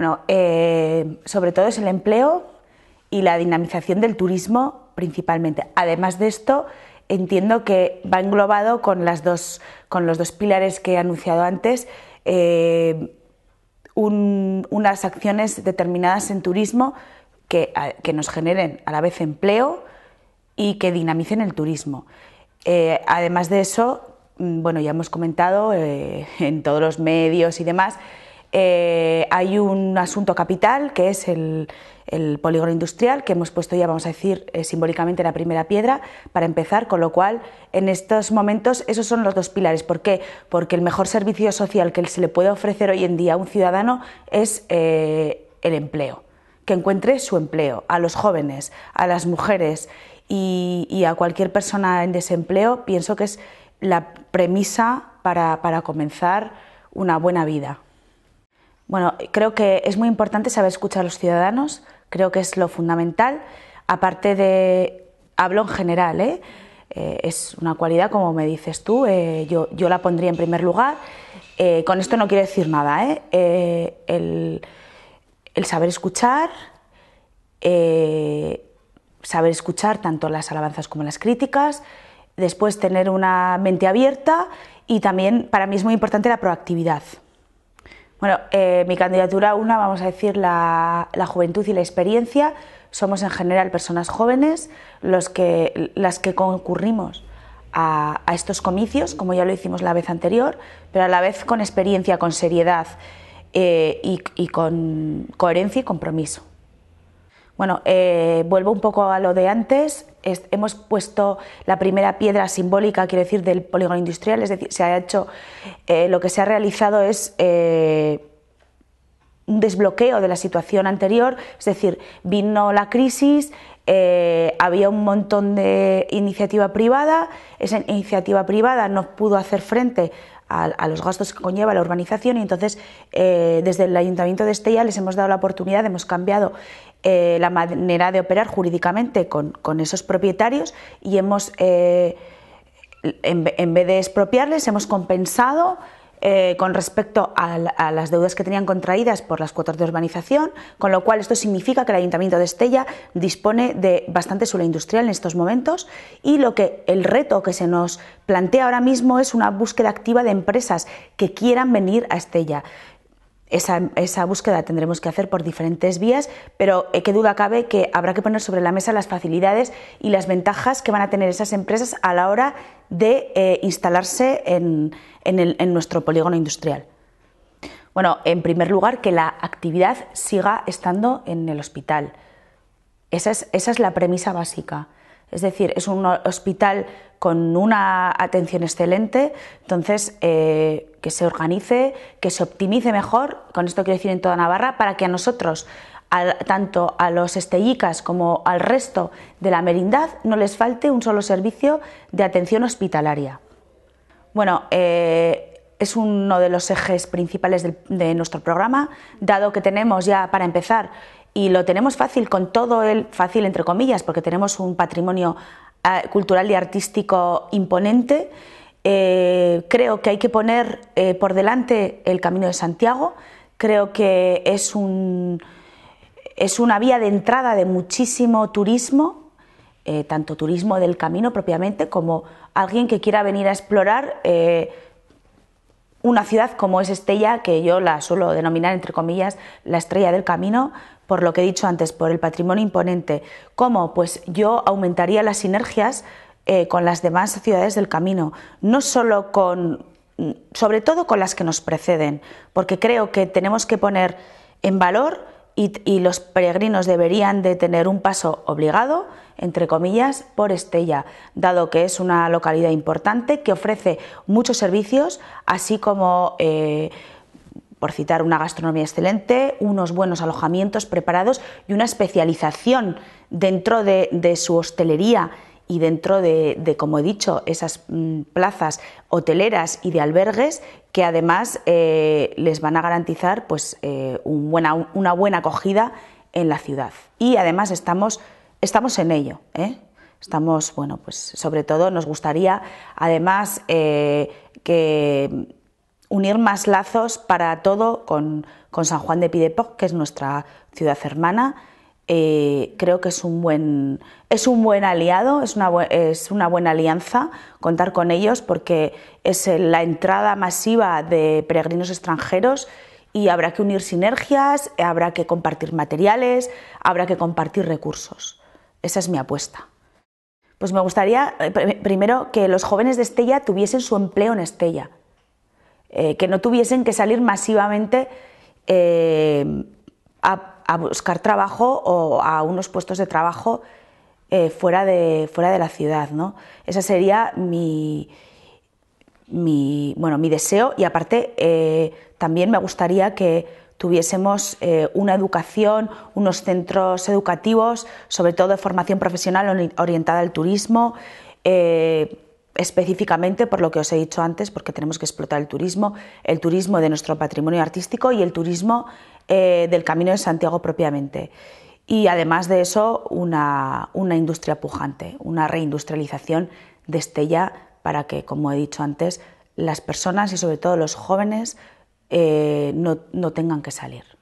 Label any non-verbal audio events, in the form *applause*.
Bueno, eh, sobre todo es el empleo y la dinamización del turismo principalmente. Además de esto, entiendo que va englobado con, los dos pilares que he anunciado antes, eh, unas acciones determinadas en turismo que, nos generen a la vez empleo y que dinamicen el turismo. Eh, además de eso, mm, bueno, ya hemos comentado *laughs* en todos los medios y demás, eh, hay un asunto capital que es el, polígono industrial, que hemos puesto ya, vamos a decir, eh, simbólicamente la primera piedra para empezar, con lo cual en estos momentos esos son los dos pilares. ¿Por qué? Porque el mejor servicio social que se le puede ofrecer hoy en día a un ciudadano es eh, el empleo, que encuentre su empleo, a los jóvenes, a las mujeres y, a cualquier persona en desempleo, pienso que es la premisa para comenzar una buena vida. Bueno, creo que es muy importante saber escuchar a los ciudadanos, creo que es lo fundamental, aparte de, hablo en general, ¿eh? Eh, es una cualidad, como me dices tú, eh, yo, la pondría en primer lugar. con esto no quiero decir nada, el, saber escuchar, saber escuchar tanto las alabanzas como las críticas, después tener una mente abierta y también para mí es muy importante la proactividad. Bueno, eh, mi candidatura una, vamos a decir, la, juventud y la experiencia. Somos en general personas jóvenes los que, las que concurrimos a, estos comicios, como ya lo hicimos la vez anterior, pero a la vez con experiencia, con seriedad eh, y con coherencia y compromiso. Bueno, eh, vuelvo un poco a lo de antes. hemos puesto la primera piedra simbólica, quiero decir, del polígono industrial, es decir, se ha hecho, eh, lo que se ha realizado es eh, un desbloqueo de la situación anterior, es decir, vino la crisis, había un montón de iniciativa privada, esa iniciativa privada no pudo hacer frente a, los gastos que conlleva la urbanización y entonces eh, desde el Ayuntamiento de Estella les hemos dado la oportunidad, hemos cambiado eh, la manera de operar jurídicamente con, esos propietarios y hemos, eh, en, en, vez de expropiarles, hemos compensado eh, con respecto a, las deudas que tenían contraídas por las cuotas de urbanización, con lo cual esto significa que el Ayuntamiento de Estella dispone de bastante suelo industrial en estos momentos y lo que el reto que se nos plantea ahora mismo es una búsqueda activa de empresas que quieran venir a Estella. Esa, búsqueda tendremos que hacer por diferentes vías, pero eh, qué duda cabe que habrá que poner sobre la mesa las facilidades y las ventajas que van a tener esas empresas a la hora de eh, instalarse en, nuestro polígono industrial. Bueno, en primer lugar, que la actividad siga estando en el hospital. esa es, la premisa básica. Es decir, es un hospital con una atención excelente. Entonces, eh, que se organice, que se optimice mejor, con esto quiero decir en toda Navarra, para que a nosotros, tanto a los estellicas como al resto de la merindad, no les falte un solo servicio de atención hospitalaria. Bueno, eh, es uno de los ejes principales de, nuestro programa, dado que tenemos ya para empezar y lo tenemos fácil con todo el fácil entre comillas, porque tenemos un patrimonio cultural y artístico imponente. Eh, creo que hay que poner eh, por delante el Camino de Santiago. Creo que es, es una vía de entrada de muchísimo turismo, eh, tanto turismo del camino propiamente como alguien que quiera venir a explorar una ciudad como es Estella, que yo la suelo denominar, entre comillas, la estrella del camino, por lo que he dicho antes, por el patrimonio imponente. ¿Cómo? Pues yo aumentaría las sinergias eh, con las demás ciudades del camino, no solo con, mm, sobre todo con las que nos preceden, porque creo que tenemos que poner en valor y, los peregrinos deberían de tener un paso obligado, entre comillas, por Estella, dado que es una localidad importante que ofrece muchos servicios, así como... Eh, por citar una gastronomía excelente, unos buenos alojamientos preparados y una especialización dentro de su hostelería y dentro de, como he dicho, esas mm, plazas hoteleras y de albergues que además eh, les van a garantizar pues, eh, una buena acogida en la ciudad. Y además estamos, estamos en ello. ¿eh? Estamos, bueno, pues sobre todo nos gustaría además que unir más lazos para todo con, San Juan de Pidepoc, que es nuestra ciudad hermana, eh, creo que es un buen, es un buen aliado, es una, es una buena alianza contar con ellos porque es la entrada masiva de peregrinos extranjeros y habrá que unir sinergias, habrá que compartir materiales, habrá que compartir recursos. Esa es mi apuesta. Pues me gustaría eh, primero que los jóvenes de Estella tuviesen su empleo en Estella, eh, que no tuviesen que salir masivamente a a buscar trabajo o a unos puestos de trabajo eh, fuera, de, fuera de la ciudad. ¿no? Ese sería mi, bueno, mi deseo y aparte eh, también me gustaría que tuviésemos eh, una educación, unos centros educativos, sobre todo de formación profesional orientada al turismo, específicamente por lo que os he dicho antes, porque tenemos que explotar el turismo, el turismo de nuestro patrimonio artístico y el turismo eh, del Camino de Santiago propiamente. Y además de eso, una, una industria pujante, una reindustrialización de Estella para que, como he dicho antes, las personas y sobre todo los jóvenes eh, no tengan que salir.